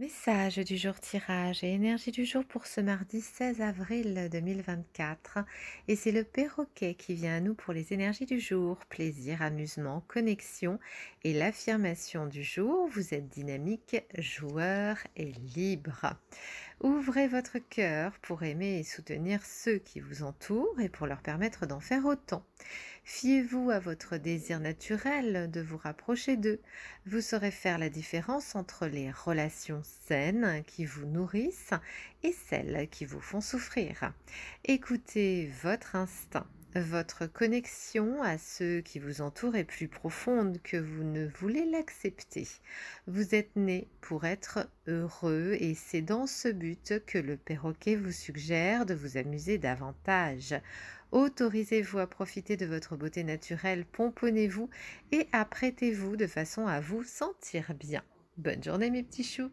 Message du jour tirage et énergie du jour pour ce mardi 16 avril 2024. Et c'est le perroquet qui vient à nous pour les énergies du jour, plaisir, amusement, connexion et l'affirmation du jour. Vous êtes dynamique, joueur et libre. Ouvrez votre cœur pour aimer et soutenir ceux qui vous entourent et pour leur permettre d'en faire autant. Fiez-vous à votre désir naturel de vous rapprocher d'eux. Vous saurez faire la différence entre les relations saines qui vous nourrissent et celles qui vous font souffrir. Écoutez votre instinct. Votre connexion à ceux qui vous entourent est plus profonde que vous ne voulez l'accepter. Vous êtes né pour être heureux et c'est dans ce but que le perroquet vous suggère de vous amuser davantage. Autorisez-vous à profiter de votre beauté naturelle, pomponnez-vous et apprêtez-vous de façon à vous sentir bien. Bonne journée mes petits choux